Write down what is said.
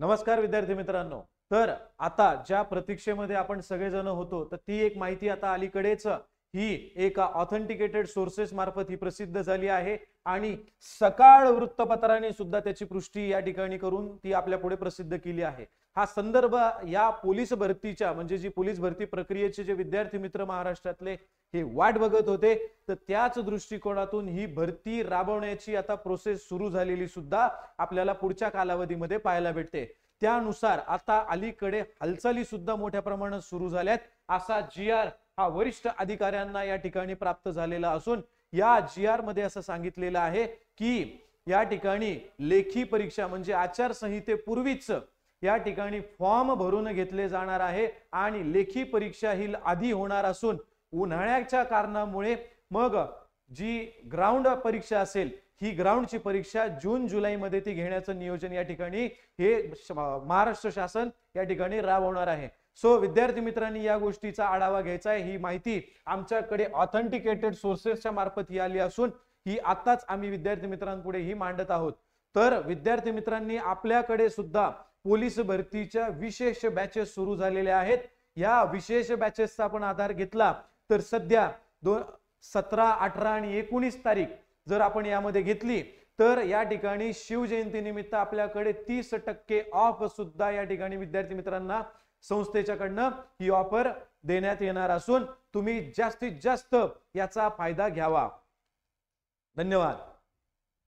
नमस्कार विद्यार्थी मित्रांनो तर आता ज्या प्रतीक्षेमध्ये आपण सगळेजण होतो तर ती एक माहिती आता अलीकडेच ही एका ऑथेंटिकेटेड सोर्सेस मार्फत ही प्रसिद्ध झाली आहे आणि सकाळ वृत्तपत्राने सुद्धा त्याची पृष्ठी या ठिकाणी करून ती आपल्या पुढे प्रसिद्ध केली आहे हा संदर्भ या पोलीस भरतीच्या म्हणजे जी पोलीस भरती प्रक्रियेचे जे विद्यार्थी मित्र महाराष्ट्रातले हे वाट बघत होते तर त्याच दृष्टिकोनातून ही भरती राबवण्याची आता प्रोसेस सुरू झालेली सुद्धा आपल्याला पुढच्या कालावधीमध्ये पाहायला भेटते त्यानुसार आता अलीकडे हालचाली सुद्धा मोठ्या प्रमाणात सुरू झाल्यात असा जी आर हा वरिष्ठ अधिकाऱ्यांना या ठिकाणी प्राप्त झालेला असून या जी आर मध्ये असं सांगितलेलं आहे की या ठिकाणी लेखी परीक्षा म्हणजे आचारसंहितेपूर्वीच या ठिकाणी फॉर्म भरून घेतले जाणार आहे आणि लेखी परीक्षा ही आधी होणार असून उन्हाळ्याच्या कारणामुळे मग जी ग्राउंड परीक्षा असेल ही ग्राउंडची परीक्षा जून जुलैमध्ये ती घेण्याचं नियोजन या ठिकाणी हे महाराष्ट्र शासन या ठिकाणी राबवणार आहे सो विद्यार्थी मित्रांनी या गोष्टीचा आढावा घ्यायचा आहे ही माहिती आमच्याकडे ऑथेंटिकेटेड सोर्सेसच्या मार्फत ही आली असून ही आताच आम्ही विद्यार्थी मित्रांपुढे ही मांडत आहोत तर विद्यार्थी मित्रांनी आपल्याकडे सुद्धा पोलीस भरतीच्या विशेष बॅचेस सुरू झालेल्या आहेत या विशेष बॅचेसचा आपण आधार घेतला तर सध्या दोन सतरा अठरा आणि एकोणीस तारीख जर आपण यामध्ये घेतली तर या ठिकाणी शिवजयंतीनिमित्त आपल्याकडे तीस टक्के ऑफ सुद्धा या ठिकाणी विद्यार्थी मित्रांना संस्थेच्याकडनं ही ऑफर देण्यात येणार असून तुम्ही जास्तीत जास्त याचा फायदा घ्यावा धन्यवाद